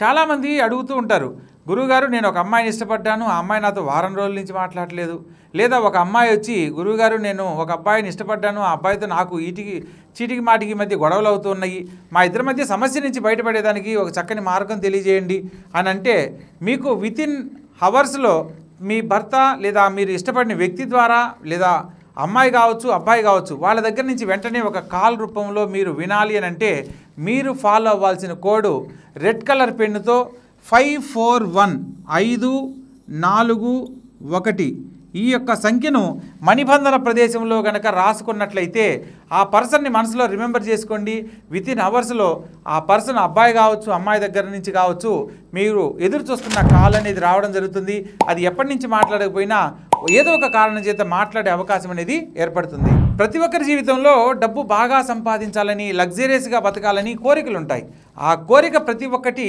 చాలామంది అడుగుతూ ఉంటారు గురువుగారు నేను ఒక అమ్మాయిని ఇష్టపడ్డాను ఆ అమ్మాయి నాతో వారం రోజుల నుంచి మాట్లాడలేదు లేదా ఒక అమ్మాయి వచ్చి గురువుగారు నేను ఒక అబ్బాయిని ఇష్టపడ్డాను ఆ అబ్బాయితో నాకు ఇటికి చీటికి మాటికి మధ్య గొడవలు అవుతున్నాయి మా ఇద్దరి మధ్య సమస్య నుంచి బయటపడేదానికి ఒక చక్కని మార్గం తెలియజేయండి అని అంటే మీకు వితిన్ హవర్స్లో మీ భర్త లేదా మీరు ఇష్టపడిన వ్యక్తి ద్వారా లేదా అమ్మాయి కావచ్చు అబ్బాయి కావచ్చు వాళ్ళ దగ్గర నుంచి వెంటనే ఒక కాల్ రూపంలో మీరు వినాలి అని అంటే మీరు ఫాలో అవ్వాల్సిన కోడ్ రెడ్ కలర్ పెన్నుతో ఫైవ్ ఫోర్ వన్ ఐదు నాలుగు ఒకటి ఈ యొక్క సంఖ్యను మణిబంధన ప్రదేశంలో కనుక రాసుకున్నట్లయితే ఆ పర్సన్ని మనసులో రిమెంబర్ చేసుకోండి విత్ ఇన్ అవర్స్లో ఆ పర్సన్ అబ్బాయి కావచ్చు అమ్మాయి దగ్గర నుంచి కావచ్చు మీరు ఎదురు చూస్తున్న కాల్ అనేది రావడం జరుగుతుంది అది ఎప్పటి నుంచి మాట్లాడకపోయినా ఏదో ఒక కారణం చేత మాట్లాడే అవకాశం అనేది ఏర్పడుతుంది ప్రతి ఒక్కరి జీవితంలో డబ్బు బాగా సంపాదించాలని లగ్జరీస్గా బతకాలని కోరికలు ఉంటాయి ఆ కోరిక ప్రతి ఒక్కటి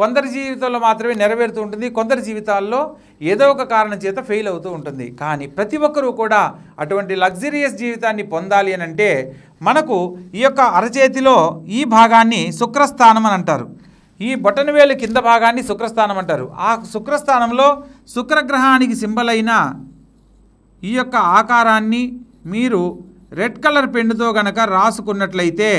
కొందరి జీవితంలో మాత్రమే నెరవేరుతూ ఉంటుంది కొందరి జీవితాల్లో ఏదో ఒక కారణం చేత ఫెయిల్ అవుతూ ఉంటుంది కానీ ప్రతి ఒక్కరూ కూడా అటువంటి లగ్జరియస్ జీవితాన్ని పొందాలి అని అంటే మనకు ఈ యొక్క అరచేతిలో ఈ భాగాన్ని శుక్రస్థానం అని అంటారు ఈ బొటనవేలు కింద భాగాన్ని శుక్రస్థానం అంటారు ఆ శుక్రస్థానంలో శుక్రగ్రహానికి సింబల్ అయిన ఈ యొక్క ఆకారాన్ని మీరు రెడ్ కలర్ పెన్నుతో గనక రాసుకున్నట్లయితే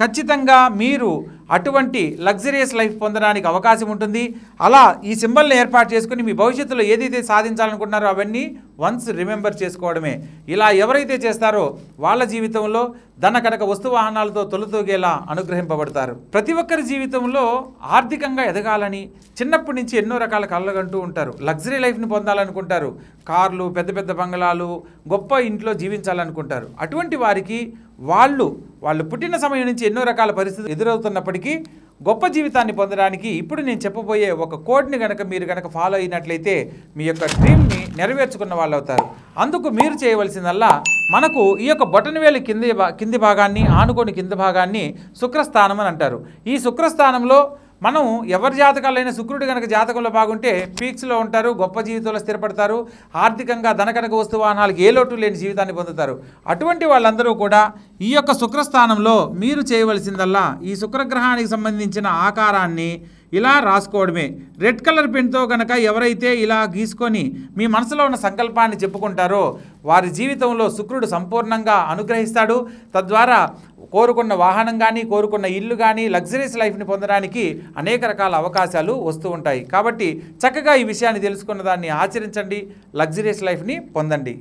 ఖచ్చితంగా మీరు అటువంటి లగ్జరియస్ లైఫ్ పొందడానికి అవకాశం ఉంటుంది అలా ఈ సింబల్ని ఏర్పాటు చేసుకుని మీ భవిష్యత్తులో ఏదైతే సాధించాలనుకుంటున్నారో అవన్నీ వన్స్ రిమెంబర్ చేసుకోవడమే ఇలా ఎవరైతే చేస్తారో వాళ్ళ జీవితంలో ధన కనుక వస్తు వాహనాలతో తొలతూగేలా అనుగ్రహింపబడతారు ప్రతి ఒక్కరి జీవితంలో ఆర్థికంగా ఎదగాలని చిన్నప్పటి నుంచి ఎన్నో రకాల కళ్ళగంటూ ఉంటారు లగ్జరీ లైఫ్ని పొందాలనుకుంటారు కార్లు పెద్ద పెద్ద బంగ్లాలు గొప్ప ఇంట్లో జీవించాలనుకుంటారు అటువంటి వారికి వాళ్ళు వాళ్ళు పుట్టిన సమయం నుంచి ఎన్నో రకాల పరిస్థితులు ఎదురవుతున్నప్పటికీ ఉన్నప్పటికీ గొప్ప జీవితాన్ని పొందడానికి ఇప్పుడు నేను చెప్పబోయే ఒక కోడ్ని కనుక మీరు కనుక ఫాలో అయినట్లయితే మీ యొక్క డ్రీమ్ని నెరవేర్చుకున్న వాళ్ళు అవుతారు అందుకు మీరు చేయవలసిందల్లా మనకు ఈ యొక్క బొటనవేలు కింది కింది భాగాన్ని ఆనుకొని కింది భాగాన్ని శుక్రస్థానం అని అంటారు ఈ శుక్రస్థానంలో మనం ఎవరి జాతకాలైనా శుక్రుడు కనుక జాతకంలో బాగుంటే పీక్స్లో ఉంటారు గొప్ప జీవితంలో స్థిరపడతారు ఆర్థికంగా ధనకనక వస్తు వాహనాలకు ఏ లోటు లేని జీవితాన్ని పొందుతారు అటువంటి వాళ్ళందరూ కూడా ఈ యొక్క శుక్రస్థానంలో మీరు చేయవలసిందల్లా ఈ శుక్రగ్రహానికి సంబంధించిన ఆకారాన్ని ఇలా రాసుకోవడమే రెడ్ కలర్ పెన్తో కనుక ఎవరైతే ఇలా గీసుకొని మీ మనసులో ఉన్న సంకల్పాన్ని చెప్పుకుంటారో వారి జీవితంలో శుక్రుడు సంపూర్ణంగా అనుగ్రహిస్తాడు తద్వారా కోరుకున్న వాహనం కానీ కోరుకున్న ఇల్లు కానీ లగ్జరీస్ లైఫ్ని పొందడానికి అనేక రకాల అవకాశాలు వస్తూ ఉంటాయి కాబట్టి చక్కగా ఈ విషయాన్ని తెలుసుకున్న దాన్ని ఆచరించండి లగ్జరీస్ లైఫ్ని పొందండి